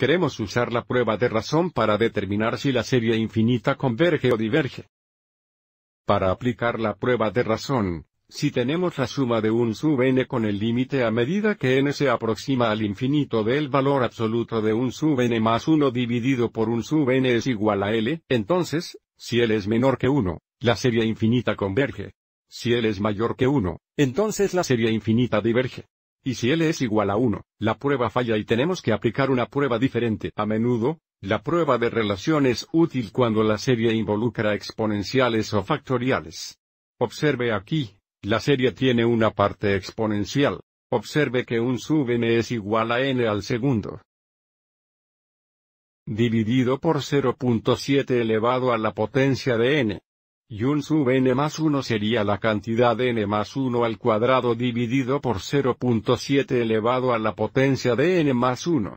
Queremos usar la prueba de razón para determinar si la serie infinita converge o diverge. Para aplicar la prueba de razón, si tenemos la suma de un sub n con el límite a medida que n se aproxima al infinito del valor absoluto de un sub n más 1 dividido por un sub n es igual a L, entonces, si L es menor que 1, la serie infinita converge. Si L es mayor que 1, entonces la serie infinita diverge. Y si L es igual a 1, la prueba falla y tenemos que aplicar una prueba diferente. A menudo, la prueba de relación es útil cuando la serie involucra exponenciales o factoriales. Observe aquí, la serie tiene una parte exponencial. Observe que un sub n es igual a n al segundo. Dividido por 0.7 elevado a la potencia de n y un sub n más 1 sería la cantidad de n más 1 al cuadrado dividido por 0.7 elevado a la potencia de n más 1.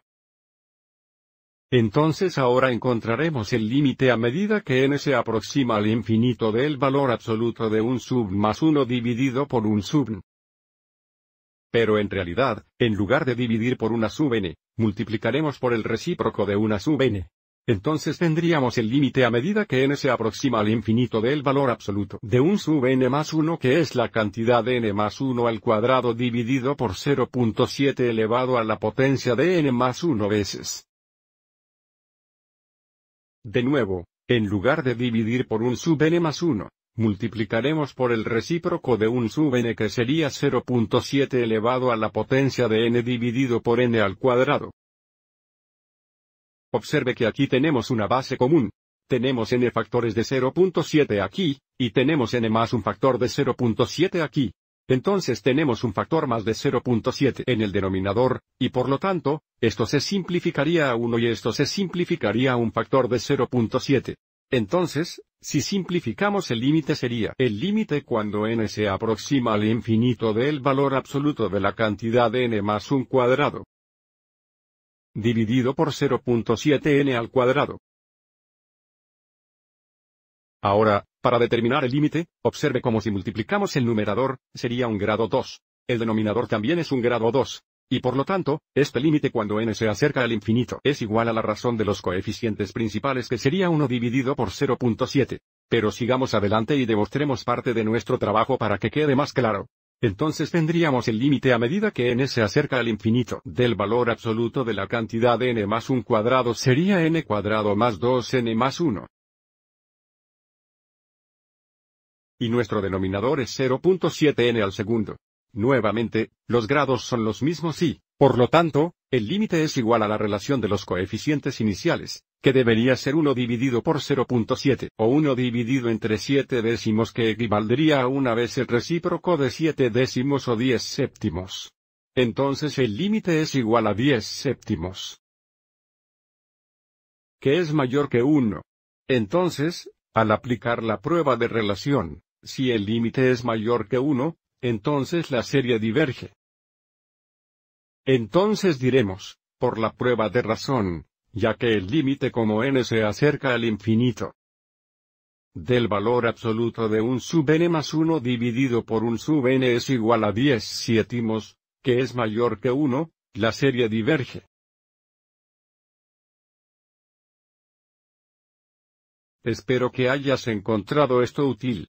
Entonces ahora encontraremos el límite a medida que n se aproxima al infinito del valor absoluto de un sub más 1 dividido por un sub. Pero en realidad, en lugar de dividir por una sub n, multiplicaremos por el recíproco de una sub n. Entonces tendríamos el límite a medida que n se aproxima al infinito del valor absoluto de un sub n más 1 que es la cantidad de n más 1 al cuadrado dividido por 0.7 elevado a la potencia de n más 1 veces. De nuevo, en lugar de dividir por un sub n más 1, multiplicaremos por el recíproco de un sub n que sería 0.7 elevado a la potencia de n dividido por n al cuadrado. Observe que aquí tenemos una base común. Tenemos n factores de 0.7 aquí, y tenemos n más un factor de 0.7 aquí. Entonces tenemos un factor más de 0.7 en el denominador, y por lo tanto, esto se simplificaría a 1 y esto se simplificaría a un factor de 0.7. Entonces, si simplificamos el límite sería el límite cuando n se aproxima al infinito del valor absoluto de la cantidad n más un cuadrado dividido por 0.7 n al cuadrado. Ahora, para determinar el límite, observe cómo si multiplicamos el numerador, sería un grado 2. El denominador también es un grado 2. Y por lo tanto, este límite cuando n se acerca al infinito es igual a la razón de los coeficientes principales que sería 1 dividido por 0.7. Pero sigamos adelante y demostremos parte de nuestro trabajo para que quede más claro. Entonces tendríamos el límite a medida que n se acerca al infinito del valor absoluto de la cantidad n más 1 cuadrado sería n cuadrado más 2n más 1. Y nuestro denominador es 0.7n al segundo. Nuevamente, los grados son los mismos y, por lo tanto, el límite es igual a la relación de los coeficientes iniciales, que debería ser 1 dividido por 0.7, o 1 dividido entre 7 décimos que equivaldría a una vez el recíproco de 7 décimos o 10 séptimos. Entonces el límite es igual a 10 séptimos. Que es mayor que 1. Entonces, al aplicar la prueba de relación, si el límite es mayor que 1, entonces la serie diverge. Entonces diremos, por la prueba de razón, ya que el límite como n se acerca al infinito del valor absoluto de un sub n más 1 dividido por un sub n es igual a 10 sietimos, que es mayor que 1, la serie diverge. Espero que hayas encontrado esto útil.